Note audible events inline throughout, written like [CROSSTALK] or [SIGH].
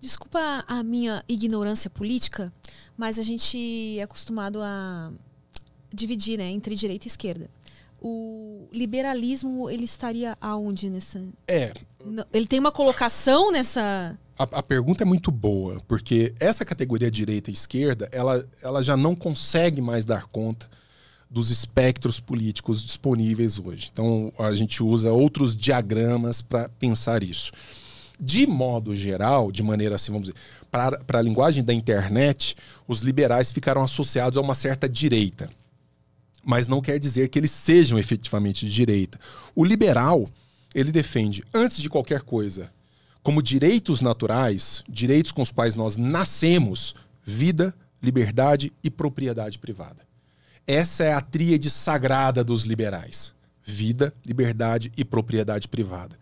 Desculpa a minha ignorância política, mas a gente é acostumado a dividir né, entre direita e esquerda. O liberalismo, ele estaria aonde nessa. É. Ele tem uma colocação nessa. A, a pergunta é muito boa, porque essa categoria direita e esquerda, ela, ela já não consegue mais dar conta dos espectros políticos disponíveis hoje. Então, a gente usa outros diagramas para pensar isso. De modo geral, de maneira assim, vamos dizer, para a linguagem da internet, os liberais ficaram associados a uma certa direita. Mas não quer dizer que eles sejam efetivamente de direita. O liberal, ele defende, antes de qualquer coisa, como direitos naturais, direitos com os quais nós nascemos, vida, liberdade e propriedade privada. Essa é a tríade sagrada dos liberais: vida, liberdade e propriedade privada.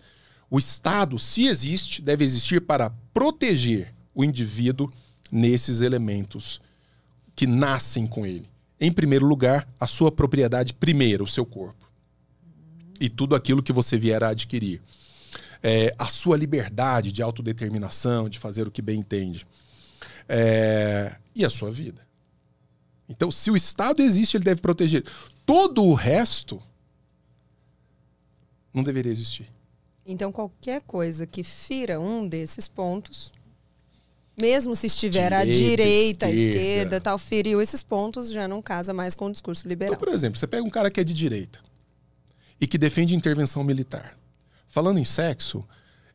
O Estado, se existe, deve existir para proteger o indivíduo nesses elementos que nascem com ele. Em primeiro lugar, a sua propriedade, primeira, o seu corpo. E tudo aquilo que você vier a adquirir. É, a sua liberdade de autodeterminação, de fazer o que bem entende. É, e a sua vida. Então, se o Estado existe, ele deve proteger. Todo o resto não deveria existir. Então, qualquer coisa que fira um desses pontos, mesmo se estiver direita, à direita, à esquerda. esquerda, tal, feriu esses pontos, já não casa mais com o discurso então, liberal. Então, por exemplo, você pega um cara que é de direita e que defende intervenção militar. Falando em sexo,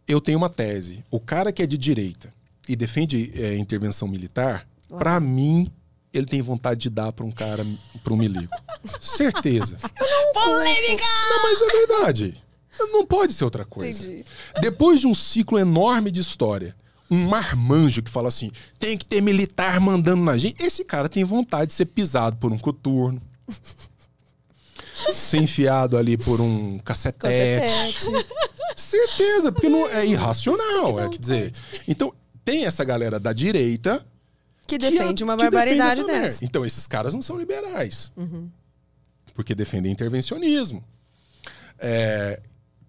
eu tenho uma tese. O cara que é de direita e defende é, intervenção militar, claro. para mim, ele tem vontade de dar para um cara, para um milico. [LAUGHS] Certeza. Polêmica! Não, mas é verdade. Não pode ser outra coisa. Entendi. Depois de um ciclo enorme de história, um marmanjo que fala assim: tem que ter militar mandando na gente. Esse cara tem vontade de ser pisado por um coturno. ser enfiado ali por um cacetete. cacetete. Certeza, porque não é hum, irracional, é quer dizer. Então, tem essa galera da direita que defende que a, uma barbaridade defende dessa. Então, esses caras não são liberais. Uhum. Porque defendem intervencionismo. É,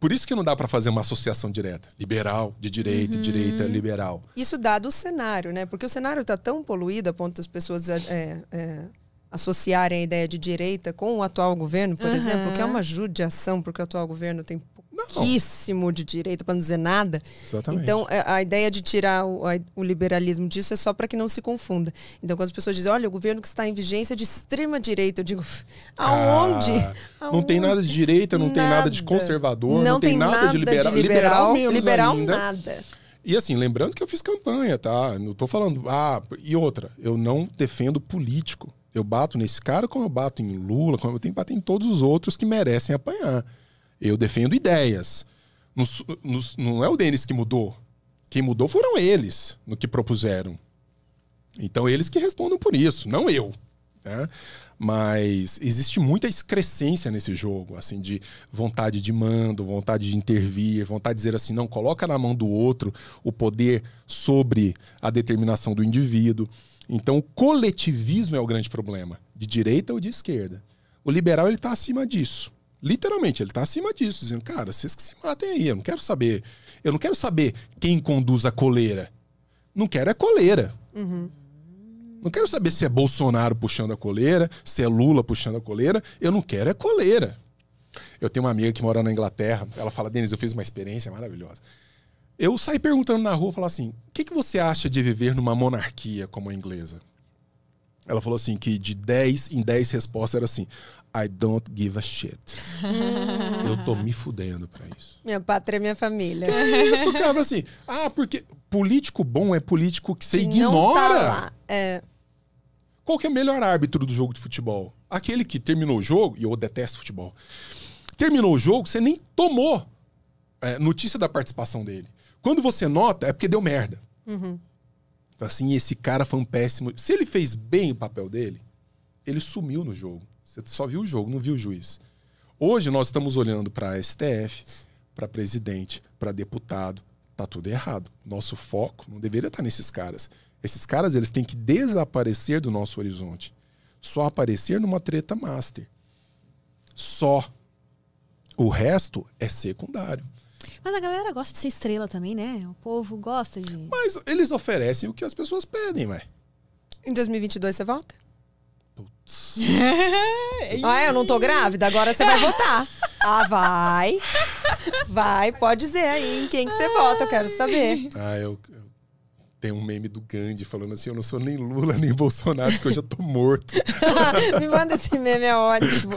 por isso que não dá para fazer uma associação direta. Liberal, de direita, uhum. direita, liberal. Isso dado o cenário, né? Porque o cenário está tão poluído a ponto das pessoas é, é, é, associarem a ideia de direita com o atual governo, por uhum. exemplo, que é uma judiação, porque o atual governo tem pouquíssimo de direito, para não dizer nada. Exatamente. Então, é, a ideia de tirar o, o liberalismo disso é só para que não se confunda. Então, quando as pessoas dizem, olha, o governo que está em vigência é de extrema direita, eu digo, [LAUGHS] aonde? Ah, aonde? Não tem nada de direita, não nada. tem nada de conservador, não, não tem, tem nada, nada, de liberal. De liberal, liberal, menos liberal nada. E assim, lembrando que eu fiz campanha, tá? Não tô falando. Ah, e outra, eu não defendo político. Eu bato nesse cara como eu bato em Lula, como eu tenho que bater em todos os outros que merecem apanhar. Eu defendo ideias. Nos, nos, não é o Denis que mudou. Quem mudou foram eles no que propuseram. Então eles que respondam por isso, não eu. Né? Mas existe muita excrescência nesse jogo, assim, de vontade de mando, vontade de intervir, vontade de dizer assim, não, coloca na mão do outro o poder sobre a determinação do indivíduo. Então o coletivismo é o grande problema, de direita ou de esquerda. O liberal ele está acima disso. Literalmente, ele está acima disso, dizendo, cara, vocês que se matem aí, eu não quero saber. Eu não quero saber quem conduz a coleira. Não quero é coleira. Uhum. Não quero saber se é Bolsonaro puxando a coleira, se é Lula puxando a coleira. Eu não quero é coleira. Eu tenho uma amiga que mora na Inglaterra, ela fala, Denis, eu fiz uma experiência maravilhosa. Eu saí perguntando na rua, falar assim, o que, que você acha de viver numa monarquia como a inglesa? Ela falou assim: que de 10 em 10 respostas era assim. I don't give a shit. Hum. eu tô me fudendo pra isso. Minha pátria é minha família. Que é isso, cara, assim. Ah, porque político bom é político que você que ignora. Não tá lá. É. Qual que é o melhor árbitro do jogo de futebol? Aquele que terminou o jogo, e eu detesto futebol. Terminou o jogo, você nem tomou é, notícia da participação dele. Quando você nota, é porque deu merda. Uhum. Tipo assim, esse cara foi um péssimo. Se ele fez bem o papel dele, ele sumiu no jogo. Você só viu o jogo, não viu o juiz. Hoje nós estamos olhando para STF, para presidente, para deputado, tá tudo errado. Nosso foco não deveria estar tá nesses caras. Esses caras eles têm que desaparecer do nosso horizonte. Só aparecer numa treta master. Só. O resto é secundário. Mas a galera gosta de ser estrela também, né? O povo gosta de. Mas eles oferecem o que as pessoas pedem, ué. Em 2022 você volta? Putz. ah, [LAUGHS] eu não tô grávida, agora você vai votar. [LAUGHS] Ah, vai. Vai, pode dizer aí em quem que você vota, eu quero saber. Ah, eu, tem um meme do Gandhi falando assim: Eu não sou nem Lula nem Bolsonaro, porque eu já tô morto. [LAUGHS] Me manda esse meme, é ótimo.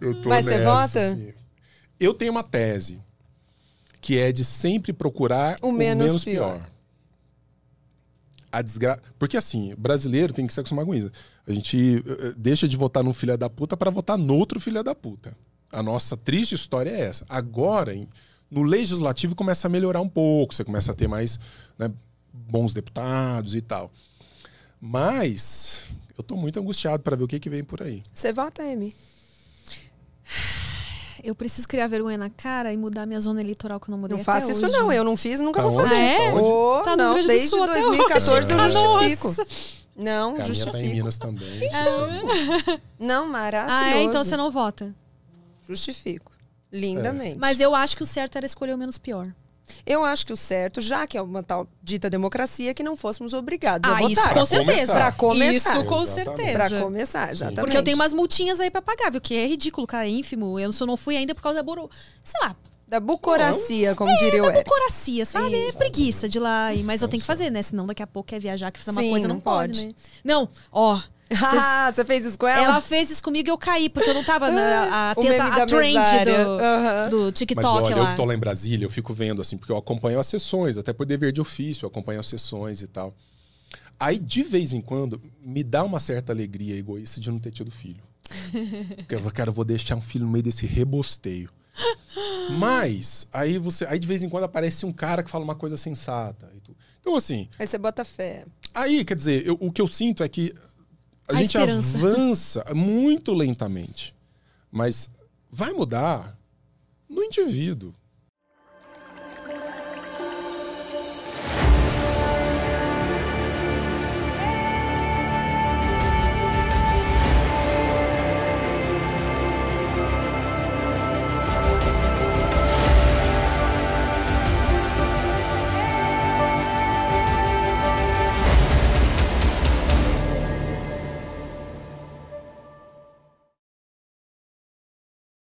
eu tô Mas nessa, você vota? Assim. Eu tenho uma tese que é de sempre procurar o, o menos, menos, pior. pior. A desgra... Porque assim, brasileiro tem que se acostumar com isso. A gente eh, eh, deixa de votar num filho da puta para votar no outro filho da puta. A nossa triste história é essa. Agora, no legislativo começa a melhorar um pouco, você começa a ter mais né, bons deputados e tal. Mas eu tô muito angustiado para ver o que, que vem por aí. Você vota, Emi? eu preciso criar vergonha na cara e mudar minha zona eleitoral que eu não mudei Não faço isso hoje. não, eu não fiz, nunca tá vou fazer. Ah, é? Oh, tá, tá não, desde Sul, 2014 eu justifico. Não, Caminha justifico. Tá em Minas também. Então. [LAUGHS] Não, maravilhoso. Ah, é? Então você não vota? Justifico. É. Lindamente. É. Mas eu acho que o certo era escolher o menos pior. Eu acho que o certo, já que é uma tal dita democracia, é que não fôssemos obrigados ah, a votar. isso com pra certeza. Pra começar. Isso com exatamente. certeza. Para começar, exatamente. Porque eu tenho umas multinhas aí para pagar, viu? Que é ridículo, cara, é ínfimo. Eu não fui ainda por causa da buro... Sei lá, da bucoracia, como é, diria o É, Da bucoracia, sabe? É isso. É preguiça de lá. Mas eu tenho que fazer, né? Senão daqui a pouco quer viajar, que fazer uma Sim, coisa, não, não pode. pode né? Não, ó. Ah, você fez isso com ela? Ela fez isso comigo e eu caí, porque eu não tava na ah, a, a trend do, uhum. do, TikTok Mas, olha, lá. Eu tô lá em Brasília, eu fico vendo, assim, porque eu acompanho as sessões, até por dever de ofício, eu acompanho as sessões e tal. Aí, de vez em quando, me dá uma certa alegria egoísta de não ter tido filho. [LAUGHS] Porque eu cara, eu vou deixar um filho no meio desse rebosteio. Mas, aí você. Aí de vez em quando aparece um cara que fala uma coisa sensata. Então, assim. Aí você bota fé. Aí, quer dizer, eu, o que eu sinto é que a, gente esperança. avança muito lentamente. Mas vai mudar no indivíduo.